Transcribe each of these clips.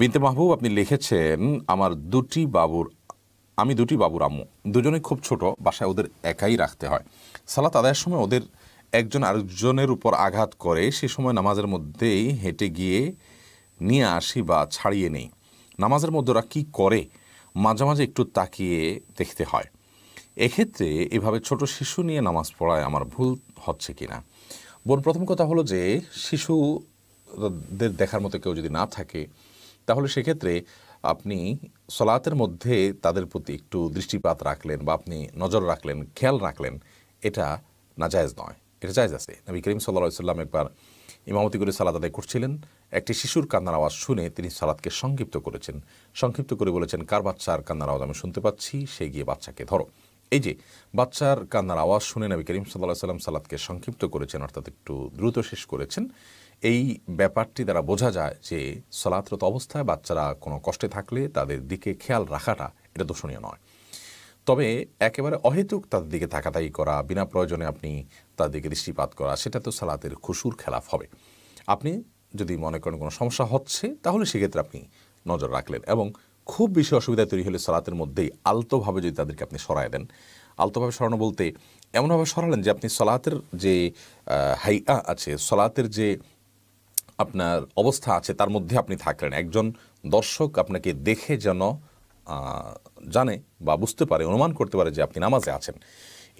বিনতে মাহবুব আপনি লিখেছেন আমার দুটি বাবুর আমি দুটি বাবুর আম্মু দুজনে খুব ছোট বাসায় ওদের একাই রাখতে হয় সালাত আদায়ের সময় ওদের একজন আরেকজনের উপর আঘাত করে সে সময় নামাজের মধ্যেই হেঁটে গিয়ে নিয়ে আসি বা ছাড়িয়ে নেই নামাজের মধ্যে ওরা কী করে মাঝে মাঝে একটু তাকিয়ে দেখতে হয় এক্ষেত্রে এভাবে ছোট শিশু নিয়ে নামাজ পড়ায় আমার ভুল হচ্ছে কি না বোন প্রথম কথা হলো যে শিশুদের দেখার মতো কেউ যদি না থাকে তাহলে সেক্ষেত্রে আপনি সলাতের মধ্যে তাদের প্রতি একটু দৃষ্টিপাত রাখলেন বা আপনি নজর রাখলেন খেয়াল রাখলেন এটা নাজায়জ নয় এটা জায়জ আছে নবী করিম সাল্লা সাল্লাম একবার ইমামতি করে সালাদ আদায় করছিলেন একটি শিশুর কান্নার আওয়াজ শুনে তিনি সালাদকে সংক্ষিপ্ত করেছেন সংক্ষিপ্ত করে বলেছেন কার বাচ্চার কান্নার আওয়াজ আমি শুনতে পাচ্ছি সে গিয়ে বাচ্চাকে ধরো এই যে বাচ্চার কান্নার আওয়াজ শুনে নবী করিম সাল্লাহ সাল্লাম সালাদকে সংক্ষিপ্ত করেছেন অর্থাৎ একটু দ্রুত শেষ করেছেন এই ব্যাপারটি দ্বারা বোঝা যায় যে সলাতরত অবস্থায় বাচ্চারা কোনো কষ্টে থাকলে তাদের দিকে খেয়াল রাখাটা এটা দোষণীয় নয় তবে একেবারে অহেতুক তাদের দিকে তাকাতাকি করা বিনা প্রয়োজনে আপনি তাদের দিকে দৃষ্টিপাত করা সেটা তো সালাতের খুশুর খেলাফ হবে আপনি যদি মনে করেন কোনো সমস্যা হচ্ছে তাহলে সেক্ষেত্রে আপনি নজর রাখলেন এবং খুব বেশি অসুবিধা তৈরি হলে সালাতের মধ্যেই আলতোভাবে যদি তাদেরকে আপনি সরায় দেন আলতোভাবে সরানো বলতে এমনভাবে সরালেন যে আপনি সলাতের যে হাইয়া আছে সলাতের যে আপনার অবস্থা আছে তার মধ্যে আপনি থাকলেন একজন দর্শক আপনাকে দেখে যেন জানে বা বুঝতে পারে অনুমান করতে পারে যে আপনি নামাজে আছেন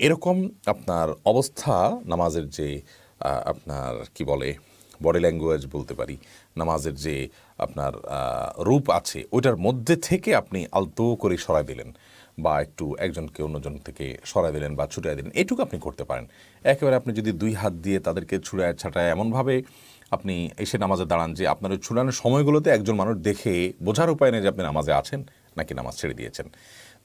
এরকম আপনার অবস্থা নামাজের যে আপনার কি বলে বডি ল্যাঙ্গুয়েজ বলতে পারি নামাজের যে আপনার রূপ আছে ওইটার মধ্যে থেকে আপনি আলতো করে সরাই দিলেন বা একটু একজনকে অন্যজন থেকে সরাই দিলেন বা ছুটাই দিলেন এটুকু আপনি করতে পারেন একেবারে আপনি যদি দুই হাত দিয়ে তাদেরকে ছুড়ায় ছাটায় এমনভাবে আপনি এসে নামাজে দাঁড়ান যে আপনার ওই সময়গুলোতে একজন মানুষ দেখে বোঝার উপায় নেই যে আপনি নামাজে আছেন নাকি নামাজ ছেড়ে দিয়েছেন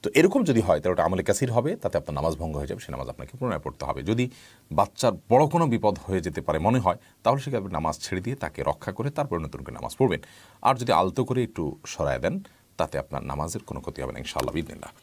তো এরকম যদি হয় তাহলে ওটা আমলে কাসির হবে তাতে আপনার নামাজ ভঙ্গ হয়ে যাবে সে নামাজ আপনাকে পুনরায় পড়তে হবে যদি বাচ্চার বড় কোনো বিপদ হয়ে যেতে পারে মনে হয় তাহলে সেখানে আপনি নামাজ ছেড়ে দিয়ে তাকে রক্ষা করে তারপরে নতুন করে নামাজ পড়বেন আর যদি আলতো করে একটু সরায় দেন তাতে আপনার নামাজের কোনো ক্ষতি হবে না ইনশাআল্লাহ বিদিনিল্লাহ